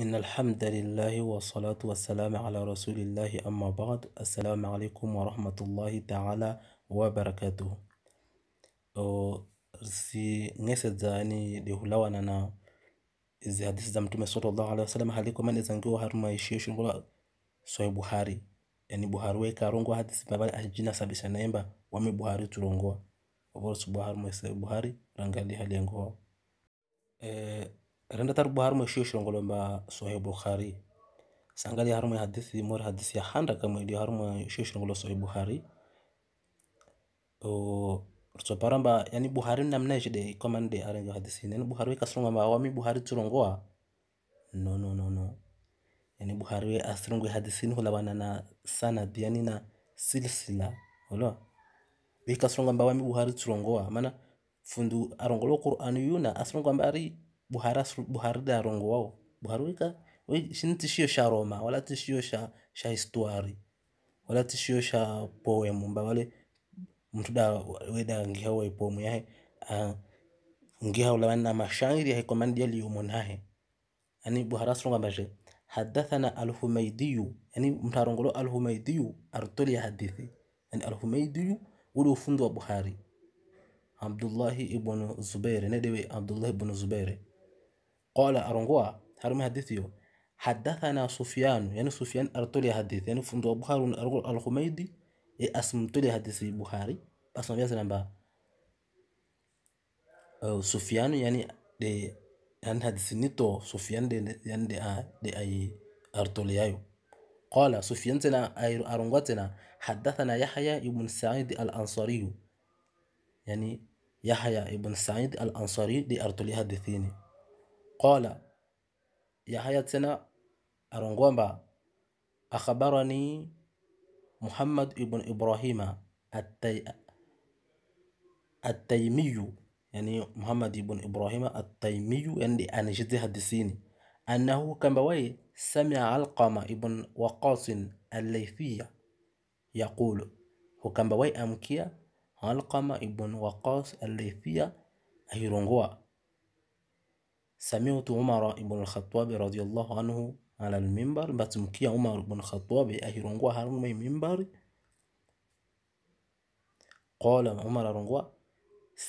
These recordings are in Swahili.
إن الحمد لله والصلاة والسلام على رسول الله أما بعد السلام عليكم ورحمة الله تعالى وبركاته si ngese zani dihulawa na na izi hadisi za mtume sallallahu alaihi wasallam haliko mane zangiwa haruma ishiyo shungola soy buhari yani buhari we karongo hadisi babali ajina sabisa naemba wame buhari turongoa oboro buhari mwese buhari rangali hali yangoa eh Renda taru ma mo shio shirongo lomba sohe bukhari. Sangga di harmo ya hadis di mor hadis ya handa kamo di harmo shio shirongo lomba sohe bukhari. Oh, so para mba yani bukhari nam na shide komande de arengo hadis ini. Nen bukhari ka shirongo mba awami bukhari a. No no no no. Yani bukhari we asirongo ya hadis ini hula bana na sana di yani na silsila. Olo. Wika shirongo mba awami bukhari shirongo a. Mana fundu arongo lo kur anu yuna asirongo mbari buhari da rongo wao buharuika ka sini tishio sha roma wala tishio sha sha histuari wala tishio sha poem mba wale mtu da weda ngiha wa poem yahe uh, ngiha ula na mashairi yahe komandi yali umonahe ani buhara asronga maje hadathana alhumaidiyu yani mtarongolo alhumaidiyu artoli ya hadithi yani alhumaidiyu ule ufundi wa buhari abdullahi ibn Zubair, nedewe abdullahi ibn Zubair. قال أرنغوا هرم حدثيو حدثنا سفيان يعني سفيان أرتولي حدث يعني فندو إيه، بخاري أرغل الخميدي اسم تولي حدث بخاري أسمع بيا با سفيان يعني دي يعني حدث نيتو سفيان دي يعني دي آه دي أي أرتولي أيو قال سفيان تنا أي تنا حدثنا يحيى ابن سعيد الأنصاري يعني يحيى ابن سعيد الأنصاري دي أرتولي حدثيني قال يا حياتنا أرنغوانبا أخبرني محمد ابن إبراهيم التي... التيمي يعني محمد ابن إبراهيم التيمي يعني أن جدي حدثيني أنه كان بوي سمع القام ابن وقاص الليثي يقول هو كان بوي أمكيا القام ابن وقاص الليثي أهيرونغوا sami'tu Umara ibn al-Khattab radiyallahu anhu ala al-mimbar, mbatumkia Umar ibn al-Khattabi ahirongwa harumwe mimbari qala Umar arongwa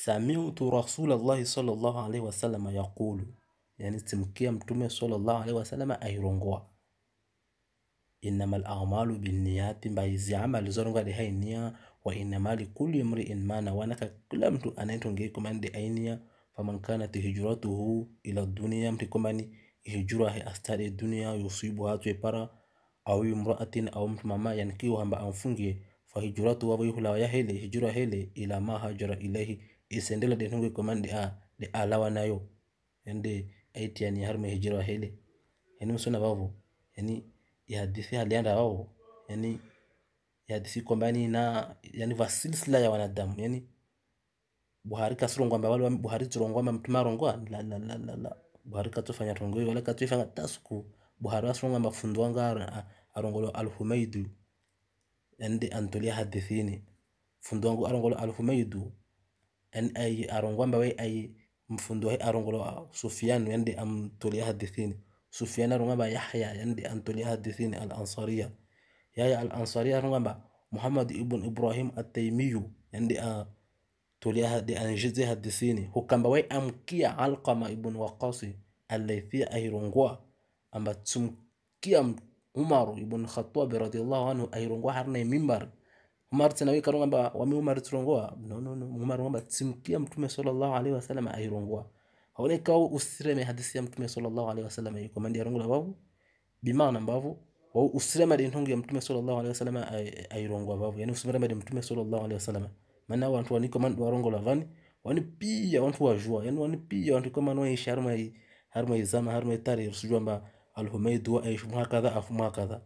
sami'tu Rasulallahi sallallahu alayhi wasallam yaqulu, yani timkia mtume sallallahu alayhi wasallam ahirongwa innamal a'malu binniyati, mbaizi amali zorongwa de hainia wa innama likulli imri'in ma nawa, kila mtu anaitongeikumande ainia faman kanat hijratuhu ila dunia, mtu kwamba hijra ya astari dunia yusibu hatu epara au imraatin au mtu mama yankiwa hamba amfungie fa hijratu wa yuhla ya hele hijra hele ila ma hajara ilahi isendela de nungwe komande a ah, de alawa nayo ende aitia ni harme hijra hele yani msona babu yani ya hadithi alianda wao yani ya hadithi kwamba na yani vasilsila ya wanadamu yani buhari kasirongwa mba wale buhari tirongwa mba mtuma rongwa la la la la la buhari katufanya rongo wala katufanya tasku buhari asirongwa mba fundwa nga arongolo alhumaidu ende antolia hadithini fundwa ngo arongolo alhumaidu en ay arongwa mba we ay mfundwa arongolo sufyan ende amtolia hadithini sufyan arongwa mba yahya ende antolia hadithini al-ansariya ya al-ansariya arongwa mba muhammad ibn ibrahim at-taymiyu ende a tuliahadi anjizi hadisini hukamba wai amkia alqama ibn waqasi alaithia ahirongwa amba tumkia umar ibn khattab radiallahu anhu ahirongwa harna mimbar umar tena wika ronga wami umar tirongoa no no no umar ngamba tumkia mtume sallallahu alaihi wasallam ahirongwa haule kao usireme hadisi ya mtume sallallahu alaihi wasallam yuko mandi arongola babu bimaana babu wa usireme de ntungu ya mtume sallallahu alaihi wasallam ahirongwa babu yani usireme de mtume sallallahu alaihi wasallam maana wantu warongo warongola vani pia wantu wajua yani wani pia wantu kama noishi harma i harma izama harma itari rusujua mba alhumaidu wa aishu muhakadha afu mwa muhakadha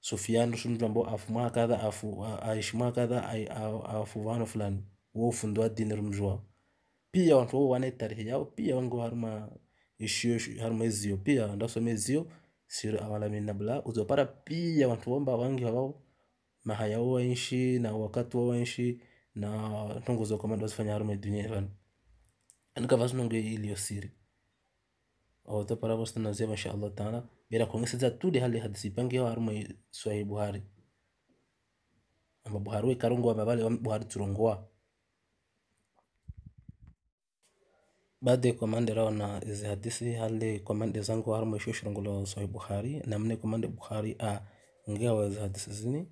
Sufyan rusujua mba afu mwa muhakadha afu aishu muhakadha afu wano fulani wofu nduwa dini rumjua pia wantu wawo wane tarihi yao pia wango harma ishiyo harma ziyo pia ndaso me ziyo siri awala minabla uzopara pia wantu wamba wangi wawo mahaya wawo inshi na wakati wo wenshi na tongozo komanda wasifanya harume dunia evanu anikavazi nonge iliyo siri oto oh, paravo sitanazia masha allah taala bera kongeseza tude hali hadisi pange yo harume swahih buhari amba buhari we karungu wa amba wa buhari turongoa baade komande rao na izi hadisi hali komande zangu harume shoshirongo lo swahih buhari namne komande buhari a ah, ngewa izi hadisi zini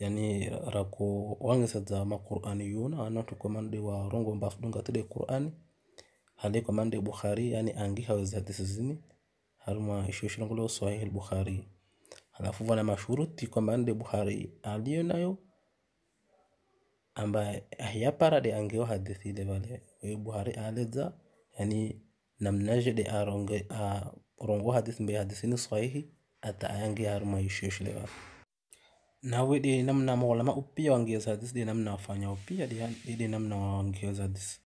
yani rako wangisaza ma qur'an yuna ana tukomande wa rongo mbafu dunga tede qur'an hali komande bukhari yani angiha wazati sizini haruma ishoshiro ngulo sahih al-bukhari halafu vana mashuruti komande bukhari aliyo nayo ambaye ayaparade angewa hadithi ile vale wewe buhari aleza yani namnaje de aronge a rongo hadithi mbe hadithi ni sahihi ata ayange haruma ishoshiro vale na we ɗe namna maulama ma ya wangeeza hadis ɗe namna wafanya upia ya namna wawangeeza hadis